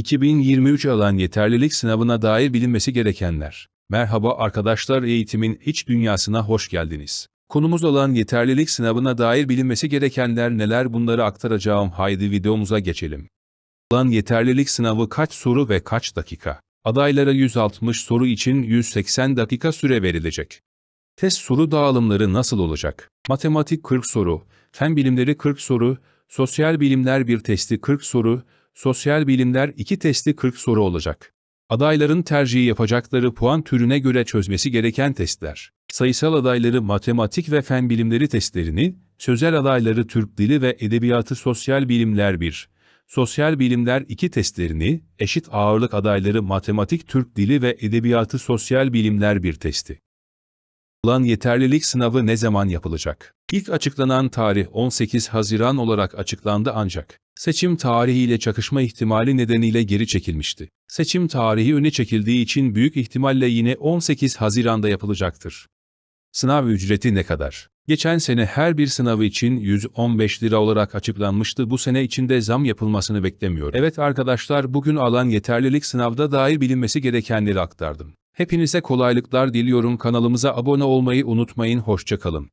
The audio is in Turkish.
2023 alan yeterlilik sınavına dair bilinmesi gerekenler. Merhaba arkadaşlar eğitimin iç dünyasına hoş geldiniz. Konumuz olan yeterlilik sınavına dair bilinmesi gerekenler neler bunları aktaracağım haydi videomuza geçelim. Olan yeterlilik sınavı kaç soru ve kaç dakika? Adaylara 160 soru için 180 dakika süre verilecek. Test soru dağılımları nasıl olacak? Matematik 40 soru, fen bilimleri 40 soru, sosyal bilimler bir testi 40 soru, Sosyal bilimler 2 testi 40 soru olacak. Adayların tercihi yapacakları puan türüne göre çözmesi gereken testler. Sayısal adayları matematik ve fen bilimleri testlerini, sözel adayları Türk dili ve edebiyatı sosyal bilimler 1, sosyal bilimler 2 testlerini, eşit ağırlık adayları matematik Türk dili ve edebiyatı sosyal bilimler 1 testi. Olan yeterlilik sınavı ne zaman yapılacak? İlk açıklanan tarih 18 Haziran olarak açıklandı ancak seçim tarihiyle çakışma ihtimali nedeniyle geri çekilmişti. Seçim tarihi öne çekildiği için büyük ihtimalle yine 18 Haziran'da yapılacaktır. Sınav ücreti ne kadar? Geçen sene her bir sınavı için 115 lira olarak açıklanmıştı. Bu sene içinde zam yapılmasını beklemiyorum. Evet arkadaşlar bugün alan yeterlilik sınavda dair bilinmesi gerekenleri aktardım. Hepinize kolaylıklar diliyorum. Kanalımıza abone olmayı unutmayın. Hoşçakalın.